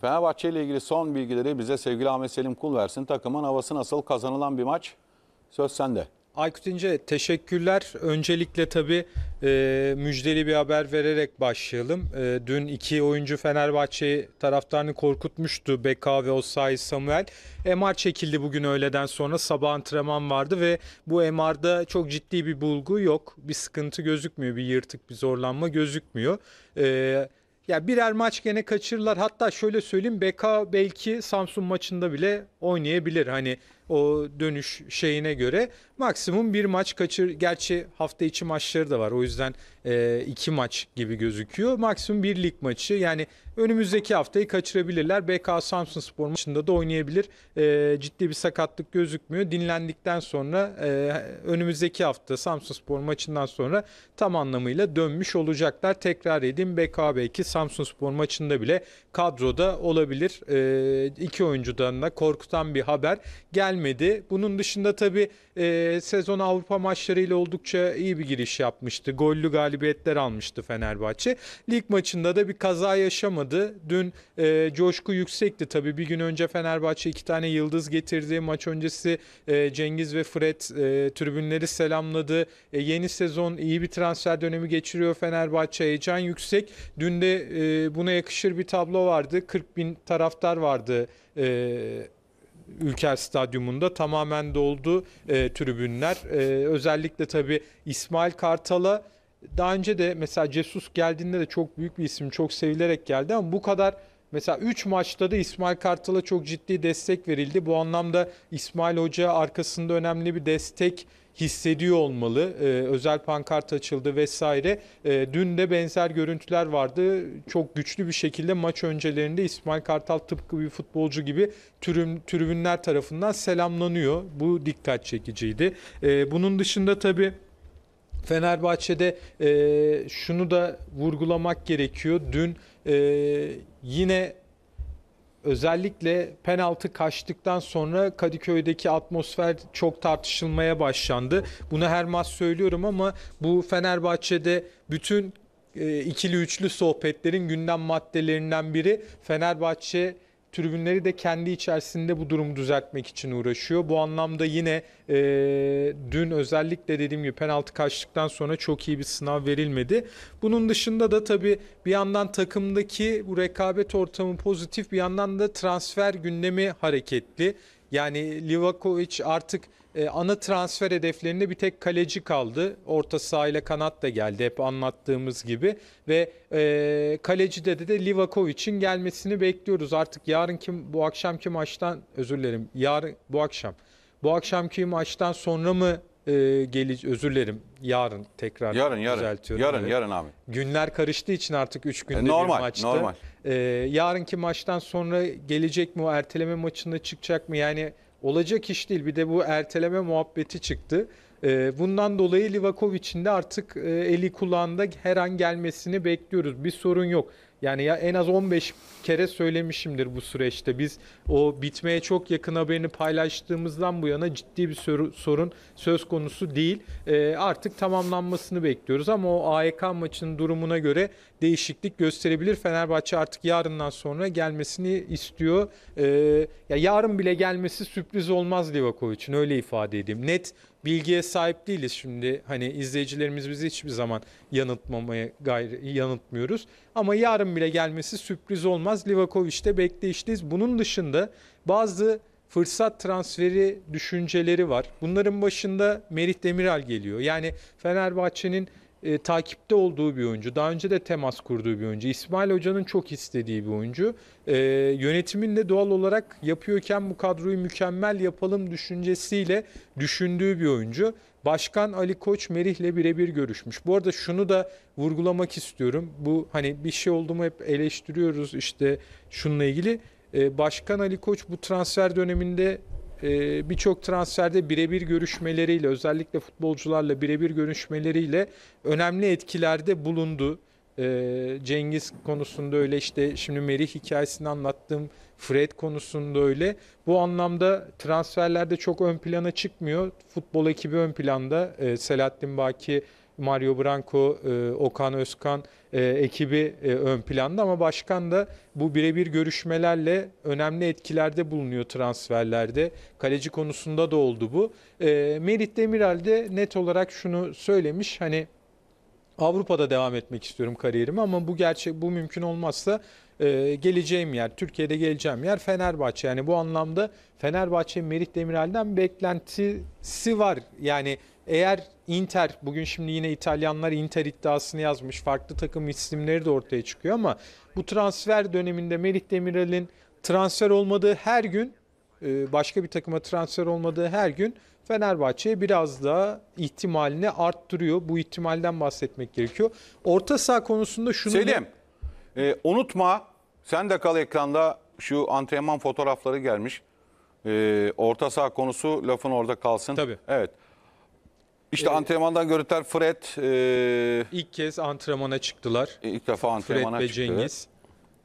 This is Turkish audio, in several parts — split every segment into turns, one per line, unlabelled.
Fenerbahçe ile ilgili son bilgileri bize sevgili Ahmet Selim Kul versin. Takımın havası nasıl? Kazanılan bir maç. Söz sende. Aykut İnce teşekkürler. Öncelikle tabii e, müjdeli bir haber vererek başlayalım. E, dün iki oyuncu Fenerbahçe taraftarını korkutmuştu. Beka ve Osay Samuel. MR çekildi bugün öğleden sonra. Sabah antrenman vardı ve bu MR'da çok ciddi bir bulgu yok. Bir sıkıntı gözükmüyor. Bir yırtık, bir zorlanma gözükmüyor. E, ya birer maç gene kaçırırlar. Hatta şöyle söyleyeyim BK belki Samsun maçında bile oynayabilir. Hani o dönüş şeyine göre maksimum bir maç kaçır. Gerçi hafta içi maçları da var o yüzden e, iki maç gibi gözüküyor. Maksimum bir lig maçı yani önümüzdeki haftayı kaçırabilirler. BK Samsun Spor maçında da oynayabilir. E, ciddi bir sakatlık gözükmüyor. Dinlendikten sonra e, önümüzdeki hafta Samsun Spor maçından sonra tam anlamıyla dönmüş olacaklar. Tekrar edeyim BK belki Samsun Spor maçında bile kadroda olabilir. E, iki oyuncudan da korkutan bir haber gelmedi. Bunun dışında tabii e, sezon Avrupa maçlarıyla oldukça iyi bir giriş yapmıştı. Gollü galibiyetler almıştı Fenerbahçe. Lig maçında da bir kaza yaşamadı. Dün e, coşku yüksekti tabii. Bir gün önce Fenerbahçe iki tane yıldız getirdi. Maç öncesi e, Cengiz ve Fred e, tribünleri selamladı. E, yeni sezon iyi bir transfer dönemi geçiriyor Fenerbahçe. Heyecan yüksek. Dün de e, buna yakışır bir tablo vardı. 40 bin taraftar vardı e, Ülker Stadyumunda tamamen doldu e, tribünler. E, özellikle tabii İsmail Kartal'a daha önce de mesela Cesus geldiğinde de çok büyük bir isim, çok sevilerek geldi ama bu kadar Mesela 3 maçta da İsmail Kartal'a çok ciddi destek verildi. Bu anlamda İsmail Hoca arkasında önemli bir destek hissediyor olmalı. Ee, özel pankart açıldı vesaire. Ee, dün de benzer görüntüler vardı. Çok güçlü bir şekilde maç öncelerinde İsmail Kartal tıpkı bir futbolcu gibi tribün, tribünler tarafından selamlanıyor. Bu dikkat çekiciydi. Ee, bunun dışında tabii Fenerbahçe'de e, şunu da vurgulamak gerekiyor. Dün e, yine özellikle penaltı kaçtıktan sonra Kadıköy'deki atmosfer çok tartışılmaya başlandı. Bunu her maç söylüyorum ama bu Fenerbahçe'de bütün e, ikili üçlü sohbetlerin gündem maddelerinden biri Fenerbahçe tribünleri de kendi içerisinde bu durumu düzeltmek için uğraşıyor. Bu anlamda yine e, dün özellikle dediğim gibi penaltı kaçtıktan sonra çok iyi bir sınav verilmedi. Bunun dışında da tabii bir yandan takımdaki bu rekabet ortamı pozitif bir yandan da transfer gündemi hareketli. Yani Livakovic artık e, ana transfer hedeflerinde bir tek kaleci kaldı. Orta sahayla kanat da geldi hep anlattığımız gibi. Ve e, kaleci de de Livakovic'in gelmesini bekliyoruz. Artık yarın kim bu akşamki maçtan özür dilerim. Yarın bu akşam. Bu akşamki maçtan sonra mı e, geleceğiz özür dilerim yarın tekrar yarın, yarın, düzeltiyorum. Yarın, evet. yarın abi. Günler karıştığı için artık 3 günde e, normal, bir maçtı. Normal, ee, Yarınki maçtan sonra gelecek mi o erteleme maçında çıkacak mı? Yani olacak iş değil. Bir de bu erteleme muhabbeti çıktı. Ee, bundan dolayı Livakovic'in de artık e, eli kulağında her an gelmesini bekliyoruz. Bir sorun yok. Yani ya en az 15 kere söylemişimdir bu süreçte. Biz o bitmeye çok yakın haberini paylaştığımızdan bu yana ciddi bir sorun söz konusu değil. E, artık tamamlanmasını bekliyoruz ama o AEK maçının durumuna göre değişiklik gösterebilir. Fenerbahçe artık yarından sonra gelmesini istiyor. E, ya yarın bile gelmesi sürpriz olmaz Livakovic'in öyle ifade edeyim. Net bilgiye sahip değiliz şimdi. Hani izleyicilerimiz bizi hiçbir zaman yanıtmamaya gayri yanıtmıyoruz Ama yarın bile gelmesi sürpriz olmaz. Livakovic'te bekleyişteyiz. Bunun dışında bazı fırsat transferi düşünceleri var. Bunların başında Merih Demiral geliyor. Yani Fenerbahçe'nin e, takipte olduğu bir oyuncu. Daha önce de temas kurduğu bir oyuncu. İsmail Hoca'nın çok istediği bir oyuncu. E, yönetimin de doğal olarak yapıyorken bu kadroyu mükemmel yapalım düşüncesiyle düşündüğü bir oyuncu. Başkan Ali Koç Merih'le birebir görüşmüş. Bu arada şunu da vurgulamak istiyorum. Bu hani bir şey oldu mu hep eleştiriyoruz işte şununla ilgili. E, Başkan Ali Koç bu transfer döneminde e, birçok transferde birebir görüşmeleriyle özellikle futbolcularla birebir görüşmeleriyle önemli etkilerde bulundu. Ee, Cengiz konusunda öyle işte şimdi Merih hikayesini anlattım. Fred konusunda öyle. Bu anlamda transferlerde çok ön plana çıkmıyor. Futbol ekibi ön planda. Ee, Selahattin Baki Mario Branco, e, Okan Özkan e, ekibi e, ön planda ama başkan da bu birebir görüşmelerle önemli etkilerde bulunuyor transferlerde. Kaleci konusunda da oldu bu. E, Merit Demiral de net olarak şunu söylemiş hani Avrupa'da devam etmek istiyorum kariyerimi ama bu gerçek bu mümkün olmazsa e, geleceğim yer, Türkiye'de geleceğim yer Fenerbahçe. Yani bu anlamda Fenerbahçe Merih Demiral'den beklentisi var. Yani eğer Inter, bugün şimdi yine İtalyanlar Inter iddiasını yazmış, farklı takım isimleri de ortaya çıkıyor ama bu transfer döneminde Merih Demiral'in transfer olmadığı her gün, e, başka bir takıma transfer olmadığı her gün Fenerbahçe'ye biraz daha ihtimalini arttırıyor. Bu ihtimalden bahsetmek gerekiyor. Orta saha konusunda şunu... Selim, e, unutma sen de kal ekranda şu antrenman fotoğrafları gelmiş. Ee, orta saha konusu lafın orada kalsın. Tabii. Evet. İşte ee, antrenmandan görüntüler Fred. E... İlk kez antrenmana çıktılar. İlk defa antrenmana Fred ve çıktı. Cengiz.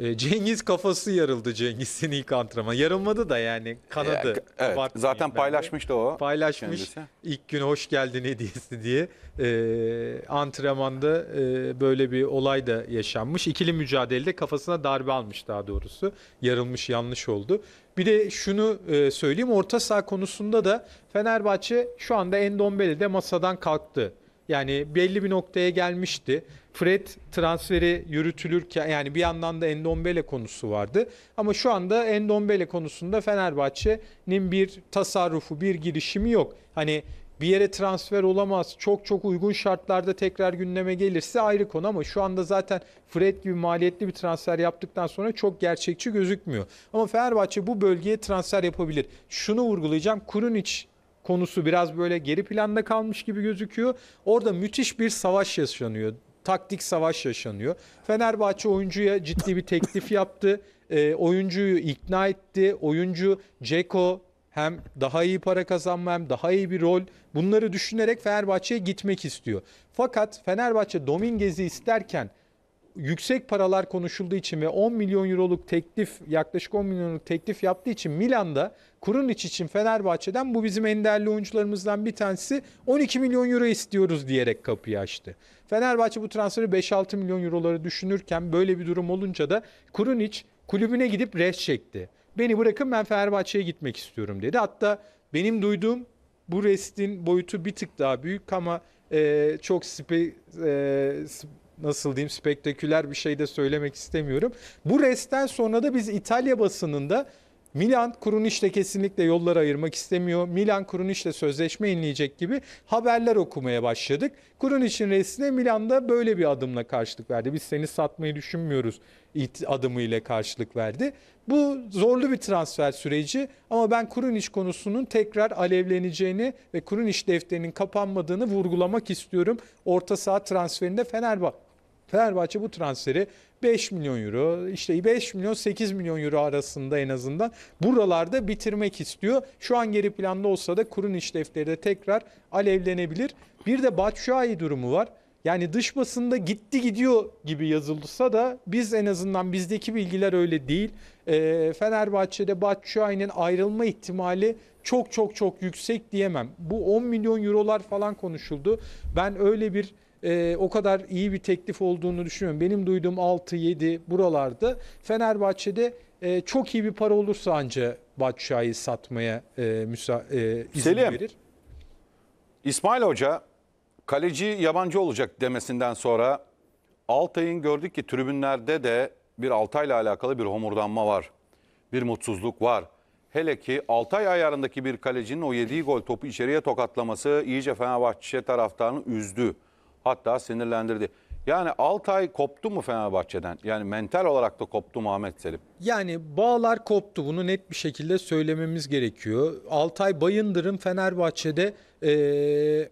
E, Cengiz kafası yarıldı Cengiz'in ilk antrenman. Yarılmadı da yani kanadı. E, evet, zaten paylaşmıştı o. Paylaşmış. Kendisi. İlk gün hoş geldin hediyesi diye. E, antrenmanda e, böyle bir olay da yaşanmış. İkili mücadelede kafasına darbe almış daha doğrusu. Yarılmış yanlış oldu. Bir de şunu e, söyleyeyim. Orta saha konusunda da Fenerbahçe şu anda Endombele'de masadan kalktı. Yani belli bir noktaya gelmişti. Fred transferi yürütülürken yani bir yandan da Endombele konusu vardı. Ama şu anda Endombele konusunda Fenerbahçe'nin bir tasarrufu, bir girişimi yok. Hani bir yere transfer olamaz. Çok çok uygun şartlarda tekrar gündeme gelirse ayrı konu ama şu anda zaten Fred gibi maliyetli bir transfer yaptıktan sonra çok gerçekçi gözükmüyor. Ama Fenerbahçe bu bölgeye transfer yapabilir. Şunu vurgulayacağım. Kurunic konusu biraz böyle geri planda kalmış gibi gözüküyor. Orada müthiş bir savaş yaşanıyor. Taktik savaş yaşanıyor. Fenerbahçe oyuncuya ciddi bir teklif yaptı. E, oyuncuyu ikna etti. Oyuncu Ceko hem daha iyi para kazanma hem daha iyi bir rol bunları düşünerek Fenerbahçe'ye gitmek istiyor. Fakat Fenerbahçe Dominguez'i isterken yüksek paralar konuşulduğu için ve 10 milyon euroluk teklif yaklaşık 10 milyonluk teklif yaptığı için Milan'da kurun iç için Fenerbahçe'den bu bizim en değerli oyuncularımızdan bir tanesi 12 milyon euro istiyoruz diyerek kapıyı açtı. Fenerbahçe bu transferi 5-6 milyon euroları düşünürken böyle bir durum olunca da kurun iç kulübüne gidip res çekti. Beni bırakın ben Fenerbahçe'ye gitmek istiyorum dedi. Hatta benim duyduğum bu restin boyutu bir tık daha büyük ama e, çok spe, e, nasıl diyeyim spektaküler bir şey de söylemek istemiyorum. Bu resten sonra da biz İtalya basınında Milan Kuruniş'le kesinlikle yollar ayırmak istemiyor. Milan Kuruniş'le sözleşme inleyecek gibi haberler okumaya başladık. Kuruniş'in resmine da böyle bir adımla karşılık verdi. Biz seni satmayı düşünmüyoruz adımıyla karşılık verdi. Bu zorlu bir transfer süreci ama ben Kurunic konusunun tekrar alevleneceğini ve Kurunic defterinin kapanmadığını vurgulamak istiyorum. Orta saha transferinde Fenerbahçe Fenerbahçe bu transferi 5 milyon euro işte 5 milyon 8 milyon euro arasında en azından buralarda bitirmek istiyor. Şu an geri planda olsa da kurun işlevleri de tekrar alevlenebilir. Bir de Batshuayi durumu var. Yani dış basında gitti gidiyor gibi yazılsa da biz en azından bizdeki bilgiler öyle değil. E, Fenerbahçe'de Batshuayi'nin ayrılma ihtimali çok çok çok yüksek diyemem. Bu 10 milyon eurolar falan konuşuldu. Ben öyle bir e, o kadar iyi bir teklif olduğunu düşünmüyorum. Benim duyduğum 6-7 buralarda Fenerbahçe'de e, çok iyi bir para olursa anca Batşay'ı satmaya e, müsa e, izin Selim, verir. İsmail Hoca kaleci yabancı olacak demesinden sonra Altay'ın gördük ki tribünlerde de bir Altay'la alakalı bir homurdanma var. Bir mutsuzluk var. Hele ki Altay ayarındaki bir kalecinin o yediği gol topu içeriye tokatlaması iyice Fenerbahçe taraftarını üzdü. Hatta sinirlendirdi. Yani ay koptu mu Fenerbahçe'den? Yani mental olarak da koptu Muhammed Selim? Yani bağlar koptu. Bunu net bir şekilde söylememiz gerekiyor. ay Bayındır'ın Fenerbahçe'de ee,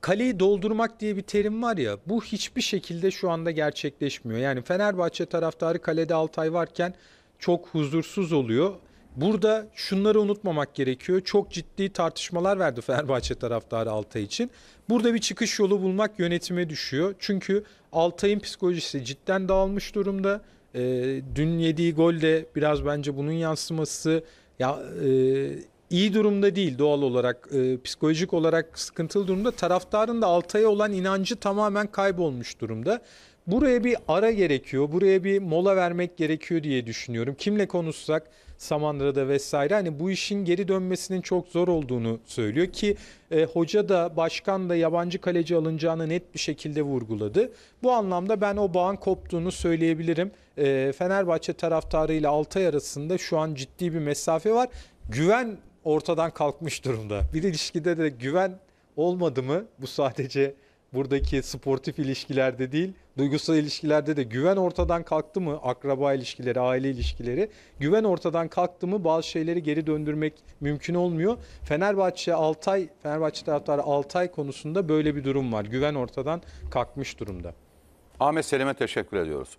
kaleyi doldurmak diye bir terim var ya bu hiçbir şekilde şu anda gerçekleşmiyor. Yani Fenerbahçe taraftarı kalede Altay varken çok huzursuz oluyor. Burada şunları unutmamak gerekiyor. Çok ciddi tartışmalar verdi Fenerbahçe taraftarı Altay için. Burada bir çıkış yolu bulmak yönetime düşüyor. Çünkü Altay'ın psikolojisi cidden dağılmış durumda. E, dün yediği gol de biraz bence bunun yansıması. Ya e, iyi durumda değil doğal olarak. E, psikolojik olarak sıkıntılı durumda. Taraftarın da Altay'a olan inancı tamamen kaybolmuş durumda. Buraya bir ara gerekiyor. Buraya bir mola vermek gerekiyor diye düşünüyorum. Kimle konuşsak Samandıra'da vesaire hani bu işin geri dönmesinin çok zor olduğunu söylüyor ki e, hoca da başkan da yabancı kaleci alınacağını net bir şekilde vurguladı. Bu anlamda ben o bağın koptuğunu söyleyebilirim. E, Fenerbahçe taraftarı ile Altay arasında şu an ciddi bir mesafe var. Güven ortadan kalkmış durumda. Bir ilişkide de güven olmadı mı bu sadece buradaki sportif ilişkilerde değil, duygusal ilişkilerde de güven ortadan kalktı mı? Akraba ilişkileri, aile ilişkileri. Güven ortadan kalktı mı? Bazı şeyleri geri döndürmek mümkün olmuyor. Fenerbahçe Altay, Fenerbahçe taraftarı Altay konusunda böyle bir durum var. Güven ortadan kalkmış durumda. Ahmet Selim'e teşekkür ediyoruz.